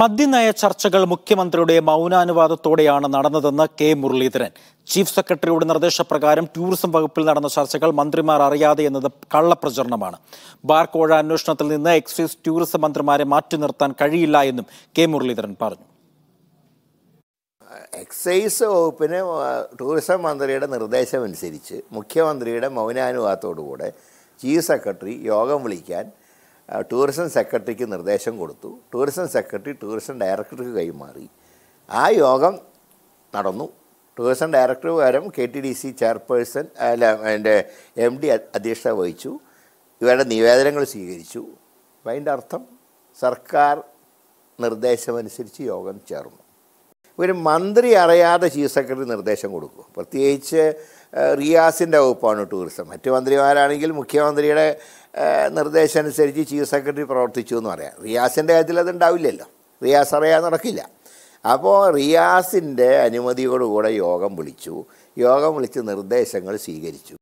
മദ്യനയ ചർച്ചകൾ മുഖ്യമന്ത്രിയുടെ മൗനാനുവാദത്തോടെയാണ് നടന്നതെന്ന് കെ മുരളീധരൻ ചീഫ് സെക്രട്ടറിയുടെ നിർദ്ദേശപ്രകാരം ടൂറിസം വകുപ്പിൽ നടന്ന ചർച്ചകൾ മന്ത്രിമാർ അറിയാതെ എന്നത് കള്ളപ്രചരണമാണ് ബാർക്കോഴ അന്വേഷണത്തിൽ നിന്ന് എക്സൈസ് ടൂറിസം മന്ത്രിമാരെ മാറ്റി നിർത്താൻ കഴിയില്ല എന്നും കെ മുരളീധരൻ പറഞ്ഞു എക്സൈസ് വകുപ്പിന് ടൂറിസം മന്ത്രിയുടെ നിർദ്ദേശമനുസരിച്ച് മുഖ്യമന്ത്രിയുടെ മൗനാനുവാദത്തോടുകൂടെ ചീഫ് സെക്രട്ടറി യോഗം വിളിക്കാൻ ടൂറിസം സെക്രട്ടറിക്ക് നിർദ്ദേശം കൊടുത്തു ടൂറിസം സെക്രട്ടറി ടൂറിസം ഡയറക്ടർക്ക് കൈമാറി ആ യോഗം നടന്നു ടൂറിസം ഡയറക്ടർ പകരം K T D C chairperson അല്ല എൻ്റെ എം ഡി അധ്യക്ഷത വഹിച്ചു ഇവരുടെ നിവേദനങ്ങൾ സ്വീകരിച്ചു അപ്പം അതിൻ്റെ അർത്ഥം സർക്കാർ നിർദ്ദേശമനുസരിച്ച് യോഗം ചേർന്നു ഒരു മന്ത്രി അറിയാതെ ചീഫ് സെക്രട്ടറി നിർദ്ദേശം കൊടുക്കും പ്രത്യേകിച്ച് റിയാസിൻ്റെ വകുപ്പാണ് ടൂറിസം മറ്റു മന്ത്രിമാരാണെങ്കിൽ മുഖ്യമന്ത്രിയുടെ നിർദ്ദേശം അനുസരിച്ച് ചീഫ് സെക്രട്ടറി പ്രവർത്തിച്ചു എന്ന് പറയാം റിയാസിൻ്റെ കാര്യത്തിൽ അത് ഉണ്ടാവില്ലല്ലോ റിയാസ് അറിയാതെ നടക്കില്ല അപ്പോൾ റിയാസിൻ്റെ അനുമതിയോടുകൂടെ യോഗം വിളിച്ചു യോഗം വിളിച്ച് നിർദ്ദേശങ്ങൾ സ്വീകരിച്ചു